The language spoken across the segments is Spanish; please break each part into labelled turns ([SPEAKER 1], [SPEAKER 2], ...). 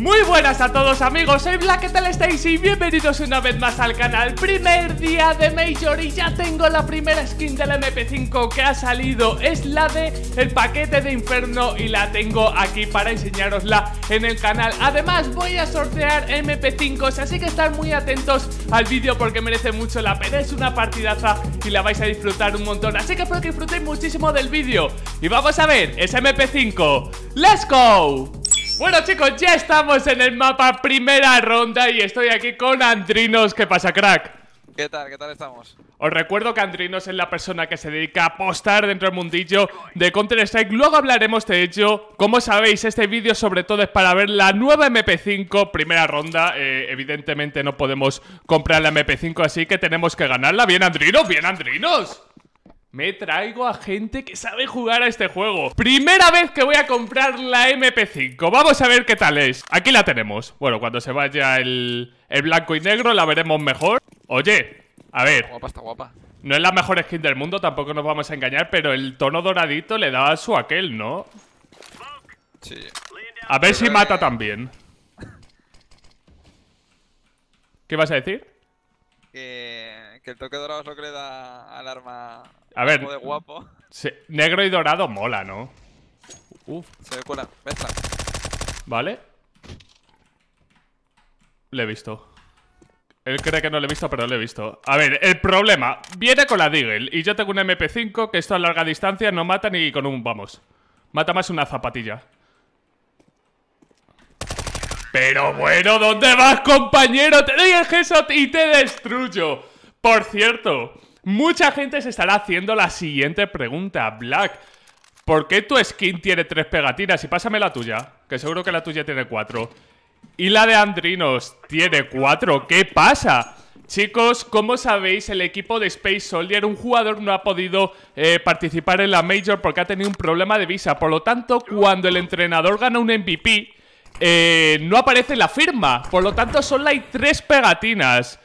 [SPEAKER 1] Muy buenas a todos amigos, soy Black, ¿qué tal estáis? Y bienvenidos una vez más al canal Primer día de Major y ya tengo la primera skin del MP5 que ha salido Es la de el paquete de Inferno y la tengo aquí para enseñarosla en el canal Además voy a sortear MP5s, así que estar muy atentos al vídeo porque merece mucho la pena Es una partidaza y la vais a disfrutar un montón, así que espero que disfrutéis muchísimo del vídeo Y vamos a ver, es MP5, ¡Let's go! Bueno chicos, ya estamos en el mapa primera ronda y estoy aquí con Andrinos. ¿Qué pasa, crack?
[SPEAKER 2] ¿Qué tal? ¿Qué tal estamos?
[SPEAKER 1] Os recuerdo que Andrinos es la persona que se dedica a apostar dentro del mundillo de Counter-Strike. Luego hablaremos de ello. Como sabéis, este vídeo sobre todo es para ver la nueva MP5, primera ronda. Eh, evidentemente no podemos comprar la MP5, así que tenemos que ganarla. ¡Bien, Andrinos! ¡Bien, Andrinos! Me traigo a gente que sabe jugar a este juego Primera vez que voy a comprar la MP5 Vamos a ver qué tal es Aquí la tenemos Bueno, cuando se vaya el, blanco y negro la veremos mejor Oye, a ver Está guapa, está guapa No es la mejor skin del mundo, tampoco nos vamos a engañar Pero el tono doradito le da su aquel, ¿no?
[SPEAKER 2] Sí A ver si mata
[SPEAKER 1] también ¿Qué vas a decir?
[SPEAKER 2] Que, el toque dorado es lo que le da al arma a ver.
[SPEAKER 1] Negro y dorado mola, ¿no? Uf. Se ve Vale. Le he visto. Él cree que no le he visto, pero le he visto. A ver, el problema. Viene con la Deagle y yo tengo un MP5 que esto a larga distancia no mata ni con un... Vamos. Mata más una zapatilla. Pero bueno, ¿dónde vas, compañero? Te doy el headshot y te destruyo. Por cierto, Mucha gente se estará haciendo la siguiente pregunta, Black. ¿Por qué tu skin tiene tres pegatinas? Y pásame la tuya, que seguro que la tuya tiene cuatro. Y la de Andrinos tiene cuatro. ¿Qué pasa? Chicos, como sabéis, el equipo de Space Soldier, un jugador no ha podido eh, participar en la Major porque ha tenido un problema de visa. Por lo tanto, cuando el entrenador gana un MVP, eh, no aparece la firma. Por lo tanto, solo hay tres pegatinas.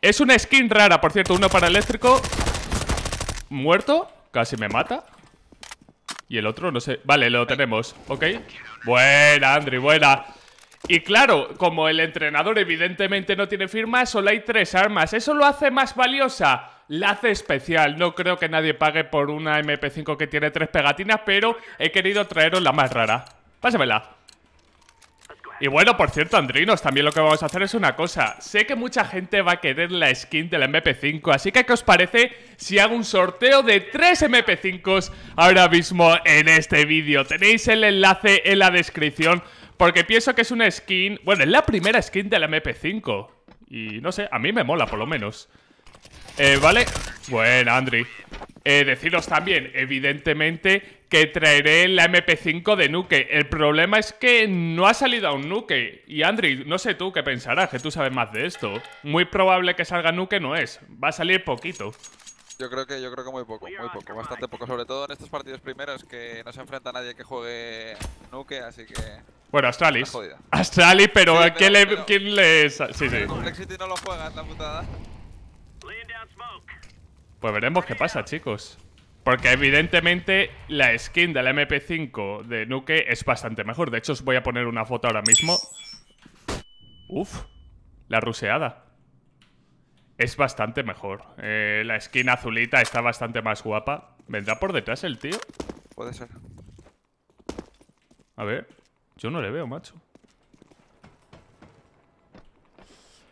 [SPEAKER 1] Es una skin rara, por cierto, uno para eléctrico Muerto, casi me mata Y el otro, no sé Vale, lo tenemos, ok Buena, Andri, buena y claro, como el entrenador evidentemente no tiene firma, solo hay tres armas. Eso lo hace más valiosa. La hace especial. No creo que nadie pague por una MP5 que tiene tres pegatinas, pero he querido traeros la más rara. Pásamela. Y bueno, por cierto, Andrinos, también lo que vamos a hacer es una cosa. Sé que mucha gente va a querer la skin del MP5, así que ¿qué os parece si hago un sorteo de 3 MP5s ahora mismo en este vídeo? Tenéis el enlace en la descripción porque pienso que es una skin... Bueno, es la primera skin del MP5. Y no sé, a mí me mola por lo menos. Eh, ¿Vale? Bueno, Andri. Eh, deciros también, evidentemente, que traeré la MP5 de Nuke. El problema es que no ha salido aún Nuke. Y Andri, no sé tú qué pensarás, que tú sabes más de esto. Muy probable que salga Nuke no es. Va a salir poquito.
[SPEAKER 2] Yo creo que yo creo que muy poco, muy poco, bastante poco, sobre todo en estos partidos primeros que no se enfrenta nadie que juegue Nuke, así que bueno, Astralis. Astralis, pero, ¿a ¿quién, le, Sí, sí. no lo la putada.
[SPEAKER 1] Pues veremos qué pasa, chicos. Porque evidentemente la skin de la MP5 de Nuke es bastante mejor. De hecho, os voy a poner una foto ahora mismo. Uf, la ruseada. Es bastante mejor. Eh, la skin azulita está bastante más guapa. ¿Vendrá por detrás el tío? Puede ser. A ver, yo no le veo, macho.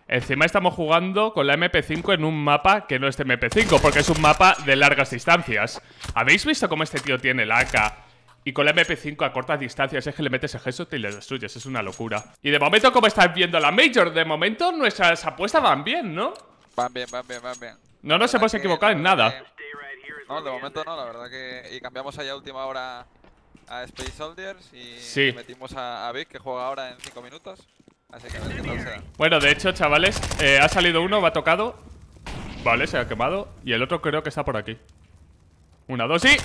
[SPEAKER 1] Encima estamos jugando con la MP5 en un mapa que no es de MP5, porque es un mapa de largas distancias. ¿Habéis visto cómo este tío tiene la AK? Y con la MP5 a cortas distancias es que le metes ese y le destruyes, es una locura. Y de momento, como estáis viendo la Major, de momento nuestras apuestas van bien, ¿no?
[SPEAKER 2] Van bien, van bien, van bien.
[SPEAKER 1] No nos hemos equivocado en nada.
[SPEAKER 2] No, de momento no, la verdad que... Y cambiamos allá última hora a Space Soldiers y metimos a, a Vic, que juega ahora en 5 minutos. Bueno,
[SPEAKER 1] de hecho, chavales, eh, ha salido uno, va tocado. Vale, se ha quemado. Y el otro creo que está por aquí. Una, dos y...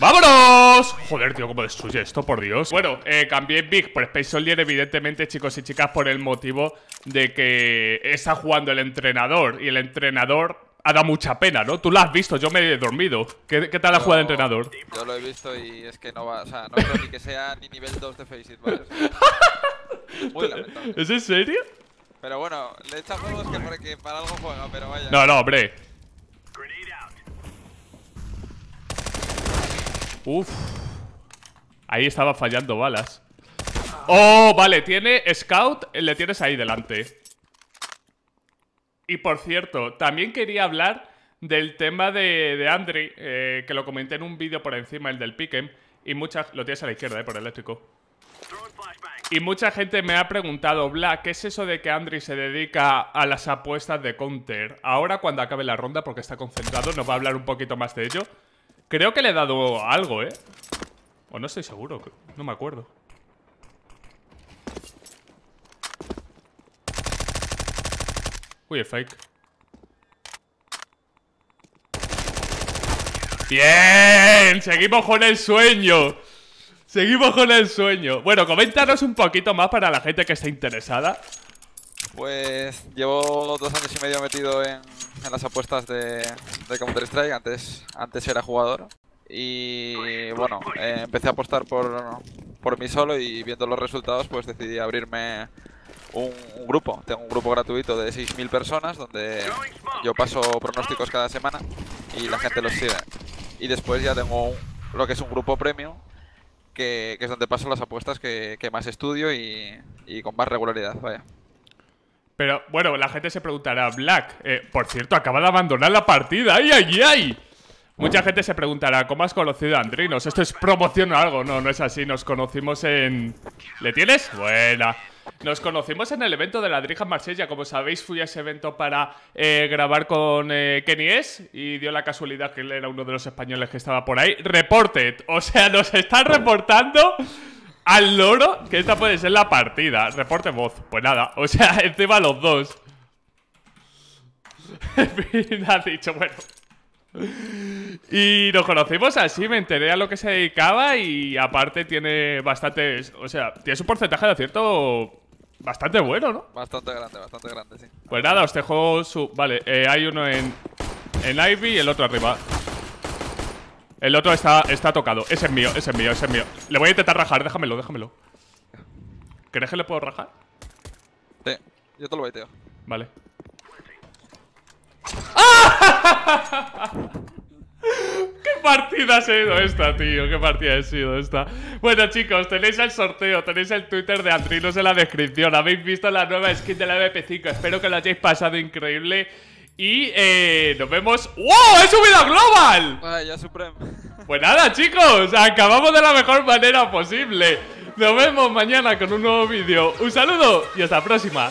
[SPEAKER 1] ¡Vámonos! Joder, tío, cómo destruye esto, por Dios Bueno, eh, cambié Big por Space Soldier Evidentemente, chicos y chicas, por el motivo De que está jugando el entrenador Y el entrenador ha dado mucha pena, ¿no? Tú lo has visto, yo me he dormido. ¿Qué, tal la jugada de entrenador?
[SPEAKER 2] Yo lo he visto y es que no va, o sea, no creo ni que sea ni nivel 2 de Faceit, ¿vale? ¿Es en
[SPEAKER 1] serio? Pero bueno, le
[SPEAKER 2] echa juegos que para, para algo juega, pero vaya. No, no,
[SPEAKER 1] hombre. Uf. Ahí estaba fallando balas. Oh, vale, tiene Scout, le tienes ahí delante. Y por cierto, también quería hablar del tema de, de eh, que lo comenté en un vídeo por encima, el del Pikem. Y muchas. Lo tienes a la izquierda, eh, por eléctrico. Y mucha gente me ha preguntado, Bla, ¿qué es eso de que Andri se dedica a las apuestas de counter? Ahora, cuando acabe la ronda, porque está concentrado, nos va a hablar un poquito más de ello. Creo que le he dado algo, ¿eh? O no estoy seguro, no me acuerdo. Uy, el fake. ¡Bien! Seguimos con el sueño. Seguimos con el sueño. Bueno, coméntanos un poquito más para la gente que está interesada.
[SPEAKER 2] Pues llevo dos años y medio metido en, las apuestas de, Counter-Strike. Antes, antes era jugador. Y bueno, eh, empecé a apostar por, por mí solo y viendo los resultados, pues decidí abrirme un, grupo. Tengo un grupo gratuito de 6.000 personas donde yo paso pronósticos cada semana y la gente los sigue. Y después ya tengo lo que es un grupo premium que, es donde pasan las apuestas que, más estudio y, con más regularidad, vaya. Pero bueno, la gente se preguntará, Black,
[SPEAKER 1] eh, por cierto, acaba de abandonar la partida, ¡ay, ay, ay! Mucha gente se preguntará, ¿cómo has conocido a Andrinos? ¿Esto es promoción o algo? No, no es así, nos conocimos en... ¿Le tienes? Buena. Nos conocimos en el evento de la Drija Marsella. Como sabéis, fui a ese evento para eh, grabar con eh, Kenny S. Y dio la casualidad que él era uno de los españoles que estaba por ahí. Reported. O sea, nos están reportando al loro que esta puede ser la partida. Reporte voz. Pues nada. O sea, encima los dos. dicho, bueno. Y nos conocimos así, me enteré a lo que se dedicaba y aparte tiene bastantes, o sea, tiene su porcentaje de acierto Bastante bueno, ¿no?
[SPEAKER 2] Bastante grande, bastante grande, sí.
[SPEAKER 1] Pues nada, os dejo su... Vale, eh, hay uno en, en Ivy y el otro arriba. El otro está, está tocado. Ese es mío, ese es mío, ese es mío. Le voy a intentar rajar, déjamelo, déjamelo. ¿Crees que le puedo rajar?
[SPEAKER 2] Sí, yo te lo voy baiteo. Vale.
[SPEAKER 1] ¡Ah! partida ha sido esta, tío? ¿Qué partida ha sido esta? Bueno, chicos, tenéis el sorteo, tenéis el Twitter de Andrinos en la descripción. Habéis visto la nueva skin de la BP5. Espero que lo hayáis pasado increíble. Y eh, nos vemos. ¡Wow! ¡He subido a Global!
[SPEAKER 2] ¡Vaya, ya Supreme.
[SPEAKER 1] Pues nada, chicos, acabamos de la mejor manera posible. Nos vemos mañana con un nuevo vídeo. Un saludo y hasta la próxima.